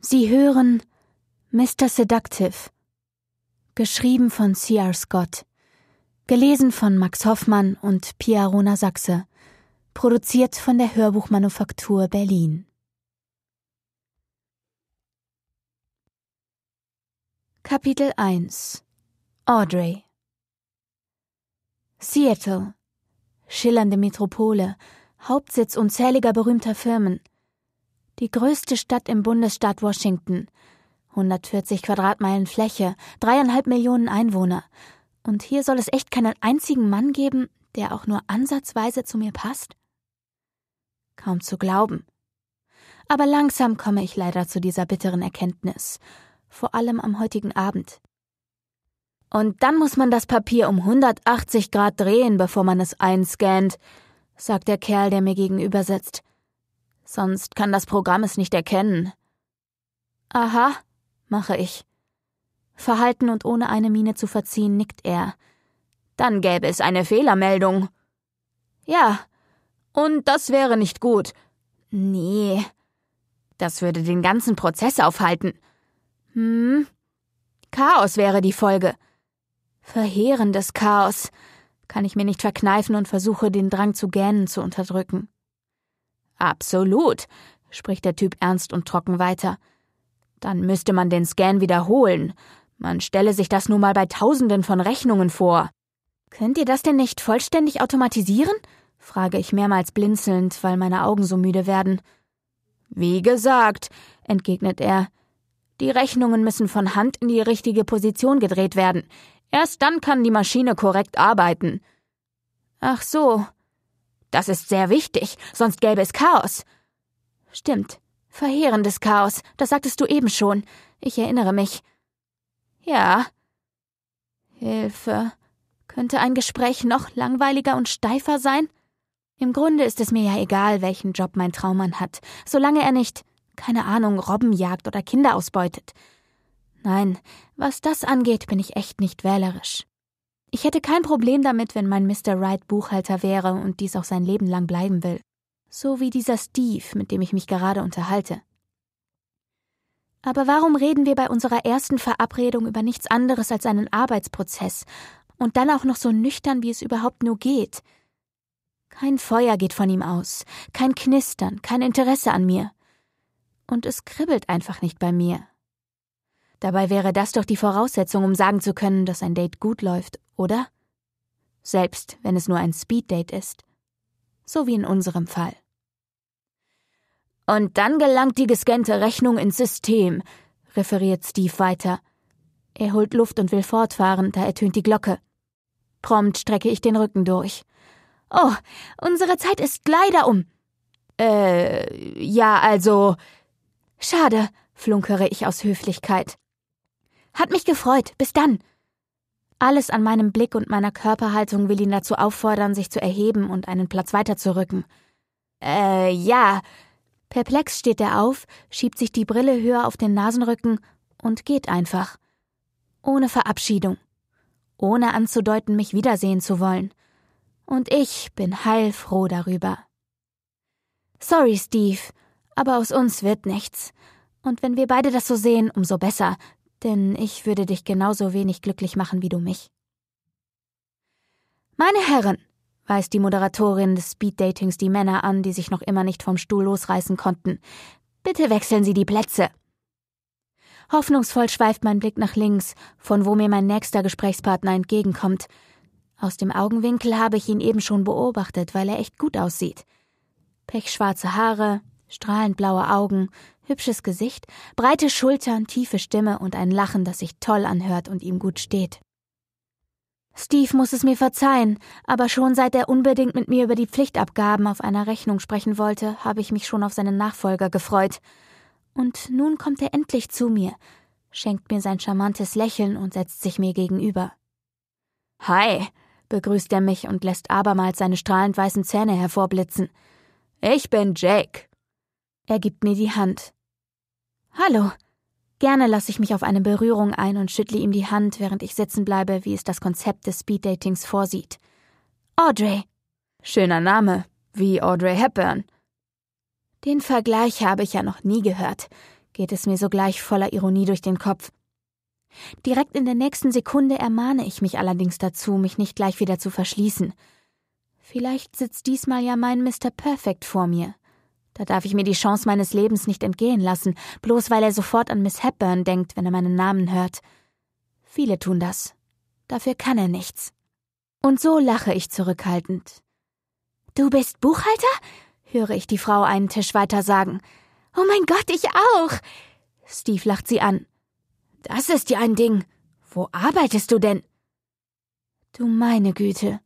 Sie hören Mr. Seductive, geschrieben von C.R. Scott, gelesen von Max Hoffmann und Pia Rona Sachse, produziert von der Hörbuchmanufaktur Berlin. Kapitel 1 Audrey Seattle, schillernde Metropole, Hauptsitz unzähliger berühmter Firmen – die größte Stadt im Bundesstaat Washington. 140 Quadratmeilen Fläche, dreieinhalb Millionen Einwohner. Und hier soll es echt keinen einzigen Mann geben, der auch nur ansatzweise zu mir passt? Kaum zu glauben. Aber langsam komme ich leider zu dieser bitteren Erkenntnis, vor allem am heutigen Abend. Und dann muss man das Papier um 180 Grad drehen, bevor man es einscannt, sagt der Kerl, der mir gegenüber sitzt sonst kann das Programm es nicht erkennen. Aha, mache ich. Verhalten und ohne eine Miene zu verziehen, nickt er. Dann gäbe es eine Fehlermeldung. Ja, und das wäre nicht gut. Nee. Das würde den ganzen Prozess aufhalten. Hm? Chaos wäre die Folge. Verheerendes Chaos. Kann ich mir nicht verkneifen und versuche, den Drang zu gähnen zu unterdrücken. Absolut, spricht der Typ ernst und trocken weiter. Dann müsste man den Scan wiederholen. Man stelle sich das nun mal bei Tausenden von Rechnungen vor. Könnt ihr das denn nicht vollständig automatisieren? frage ich mehrmals blinzelnd, weil meine Augen so müde werden. Wie gesagt, entgegnet er. Die Rechnungen müssen von Hand in die richtige Position gedreht werden. Erst dann kann die Maschine korrekt arbeiten. Ach so, das ist sehr wichtig, sonst gäbe es Chaos. Stimmt. Verheerendes Chaos, das sagtest du eben schon. Ich erinnere mich. Ja. Hilfe. Könnte ein Gespräch noch langweiliger und steifer sein? Im Grunde ist es mir ja egal, welchen Job mein Traummann hat, solange er nicht, keine Ahnung, Robben jagt oder Kinder ausbeutet. Nein, was das angeht, bin ich echt nicht wählerisch. Ich hätte kein Problem damit, wenn mein Mr. Wright Buchhalter wäre und dies auch sein Leben lang bleiben will. So wie dieser Steve, mit dem ich mich gerade unterhalte. Aber warum reden wir bei unserer ersten Verabredung über nichts anderes als einen Arbeitsprozess und dann auch noch so nüchtern, wie es überhaupt nur geht? Kein Feuer geht von ihm aus, kein Knistern, kein Interesse an mir. Und es kribbelt einfach nicht bei mir. Dabei wäre das doch die Voraussetzung, um sagen zu können, dass ein Date gut läuft, oder? Selbst wenn es nur ein Speeddate ist. So wie in unserem Fall. Und dann gelangt die gescannte Rechnung ins System, referiert Steve weiter. Er holt Luft und will fortfahren, da ertönt die Glocke. Prompt strecke ich den Rücken durch. Oh, unsere Zeit ist leider um. Äh, ja, also. Schade, flunkere ich aus Höflichkeit. Hat mich gefreut. Bis dann. Alles an meinem Blick und meiner Körperhaltung will ihn dazu auffordern, sich zu erheben und einen Platz weiterzurücken. Äh, ja. Perplex steht er auf, schiebt sich die Brille höher auf den Nasenrücken und geht einfach. Ohne Verabschiedung. Ohne anzudeuten, mich wiedersehen zu wollen. Und ich bin heilfroh darüber. Sorry, Steve, aber aus uns wird nichts. Und wenn wir beide das so sehen, umso besser, denn ich würde dich genauso wenig glücklich machen wie du mich. Meine Herren, weist die Moderatorin des Speeddatings die Männer an, die sich noch immer nicht vom Stuhl losreißen konnten. Bitte wechseln Sie die Plätze. Hoffnungsvoll schweift mein Blick nach links, von wo mir mein nächster Gesprächspartner entgegenkommt. Aus dem Augenwinkel habe ich ihn eben schon beobachtet, weil er echt gut aussieht. Pechschwarze Haare, strahlend blaue Augen, Hübsches Gesicht, breite Schultern, tiefe Stimme und ein Lachen, das sich toll anhört und ihm gut steht. Steve muss es mir verzeihen, aber schon seit er unbedingt mit mir über die Pflichtabgaben auf einer Rechnung sprechen wollte, habe ich mich schon auf seinen Nachfolger gefreut. Und nun kommt er endlich zu mir, schenkt mir sein charmantes Lächeln und setzt sich mir gegenüber. Hi, begrüßt er mich und lässt abermals seine strahlend weißen Zähne hervorblitzen. Ich bin Jake. Er gibt mir die Hand. Hallo. Gerne lasse ich mich auf eine Berührung ein und schüttle ihm die Hand, während ich sitzen bleibe, wie es das Konzept des Speeddatings vorsieht. Audrey. Schöner Name, wie Audrey Hepburn. Den Vergleich habe ich ja noch nie gehört, geht es mir sogleich voller Ironie durch den Kopf. Direkt in der nächsten Sekunde ermahne ich mich allerdings dazu, mich nicht gleich wieder zu verschließen. Vielleicht sitzt diesmal ja mein Mr. Perfect vor mir. Da darf ich mir die Chance meines Lebens nicht entgehen lassen, bloß weil er sofort an Miss Hepburn denkt, wenn er meinen Namen hört. Viele tun das. Dafür kann er nichts. Und so lache ich zurückhaltend. Du bist Buchhalter? höre ich die Frau einen Tisch weiter sagen. Oh mein Gott, ich auch. Steve lacht sie an. Das ist ja ein Ding. Wo arbeitest du denn? Du meine Güte.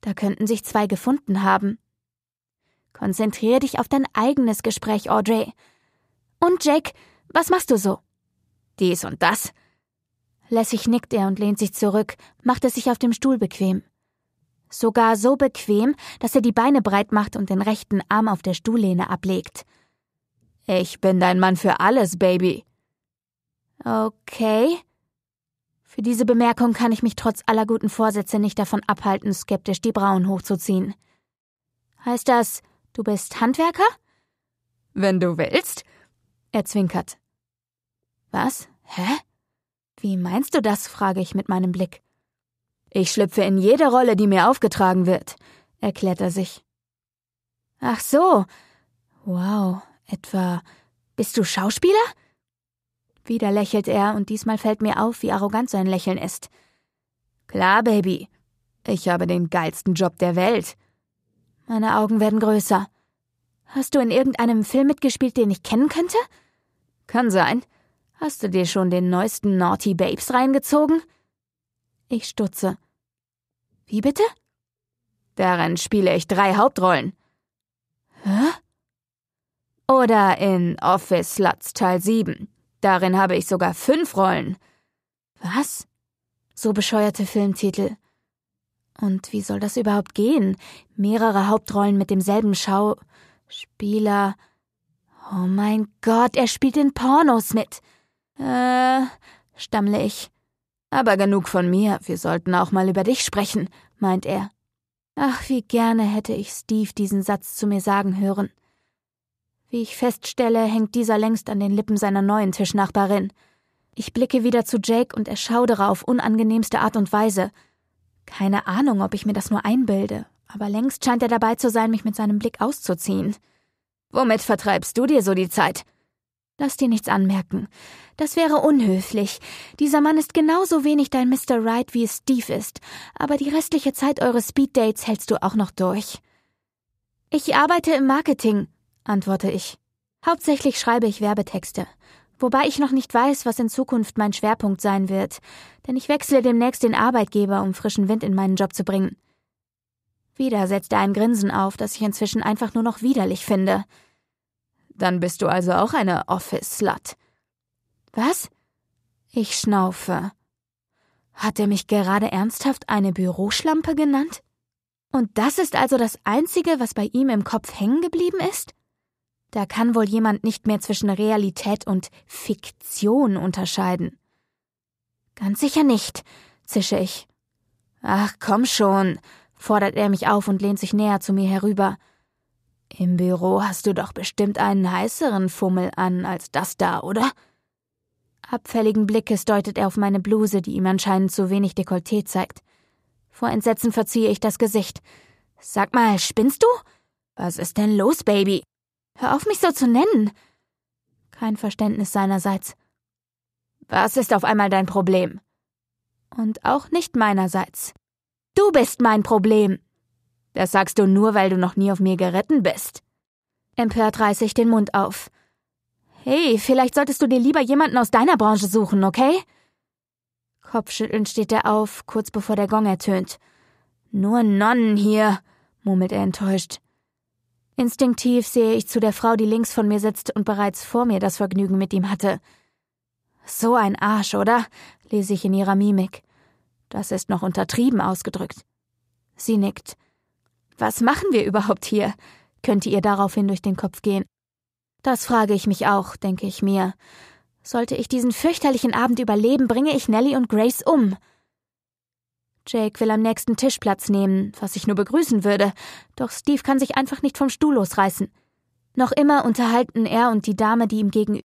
Da könnten sich zwei gefunden haben. Konzentrier dich auf dein eigenes Gespräch, Audrey. Und Jake, was machst du so? Dies und das. Lässig nickt er und lehnt sich zurück, macht es sich auf dem Stuhl bequem. Sogar so bequem, dass er die Beine breit macht und den rechten Arm auf der Stuhllehne ablegt. Ich bin dein Mann für alles, Baby. Okay. Für diese Bemerkung kann ich mich trotz aller guten Vorsätze nicht davon abhalten, skeptisch die Brauen hochzuziehen. Heißt das, Du bist Handwerker? Wenn du willst. Er zwinkert. Was? Hä? Wie meinst du das? frage ich mit meinem Blick. Ich schlüpfe in jede Rolle, die mir aufgetragen wird, erklärt er sich. Ach so. Wow, etwa. Bist du Schauspieler? Wieder lächelt er, und diesmal fällt mir auf, wie arrogant sein Lächeln ist. Klar, Baby. Ich habe den geilsten Job der Welt. Meine Augen werden größer. Hast du in irgendeinem Film mitgespielt, den ich kennen könnte? Kann sein. Hast du dir schon den neuesten Naughty Babes reingezogen? Ich stutze. Wie bitte? Darin spiele ich drei Hauptrollen. Hä? Oder in Office Sluts Teil 7. Darin habe ich sogar fünf Rollen. Was? So bescheuerte Filmtitel. Und wie soll das überhaupt gehen? Mehrere Hauptrollen mit demselben Schauspieler. Oh mein Gott, er spielt in Pornos mit. Äh, stammle ich. Aber genug von mir, wir sollten auch mal über dich sprechen, meint er. Ach, wie gerne hätte ich Steve diesen Satz zu mir sagen hören. Wie ich feststelle, hängt dieser längst an den Lippen seiner neuen Tischnachbarin. Ich blicke wieder zu Jake und erschaudere auf unangenehmste Art und Weise. Keine Ahnung, ob ich mir das nur einbilde, aber längst scheint er dabei zu sein, mich mit seinem Blick auszuziehen. Womit vertreibst du dir so die Zeit? Lass dir nichts anmerken. Das wäre unhöflich. Dieser Mann ist genauso wenig dein Mr. Wright, wie es Steve ist, aber die restliche Zeit eures Speeddates hältst du auch noch durch. Ich arbeite im Marketing, antworte ich. Hauptsächlich schreibe ich Werbetexte. Wobei ich noch nicht weiß, was in Zukunft mein Schwerpunkt sein wird, denn ich wechsle demnächst den Arbeitgeber, um frischen Wind in meinen Job zu bringen. Wieder setzt er ein Grinsen auf, das ich inzwischen einfach nur noch widerlich finde. Dann bist du also auch eine Office-Slut. Was? Ich schnaufe. Hat er mich gerade ernsthaft eine Büroschlampe genannt? Und das ist also das Einzige, was bei ihm im Kopf hängen geblieben ist? Da kann wohl jemand nicht mehr zwischen Realität und Fiktion unterscheiden. Ganz sicher nicht, zische ich. Ach, komm schon, fordert er mich auf und lehnt sich näher zu mir herüber. Im Büro hast du doch bestimmt einen heißeren Fummel an als das da, oder? Abfälligen Blickes deutet er auf meine Bluse, die ihm anscheinend zu wenig Dekolleté zeigt. Vor Entsetzen verziehe ich das Gesicht. Sag mal, spinnst du? Was ist denn los, Baby? Hör auf, mich so zu nennen. Kein Verständnis seinerseits. Was ist auf einmal dein Problem? Und auch nicht meinerseits. Du bist mein Problem. Das sagst du nur, weil du noch nie auf mir geritten bist. Empört reiße ich den Mund auf. Hey, vielleicht solltest du dir lieber jemanden aus deiner Branche suchen, okay? Kopfschüttelnd steht er auf, kurz bevor der Gong ertönt. Nur Nonnen hier, murmelt er enttäuscht. Instinktiv sehe ich zu der Frau, die links von mir sitzt und bereits vor mir das Vergnügen mit ihm hatte. So ein Arsch, oder? lese ich in ihrer Mimik. Das ist noch untertrieben ausgedrückt. Sie nickt. Was machen wir überhaupt hier? könnte ihr daraufhin durch den Kopf gehen. Das frage ich mich auch, denke ich mir. Sollte ich diesen fürchterlichen Abend überleben, bringe ich Nellie und Grace um. Jake will am nächsten Tisch Platz nehmen, was ich nur begrüßen würde, doch Steve kann sich einfach nicht vom Stuhl losreißen. Noch immer unterhalten er und die Dame, die ihm gegenüber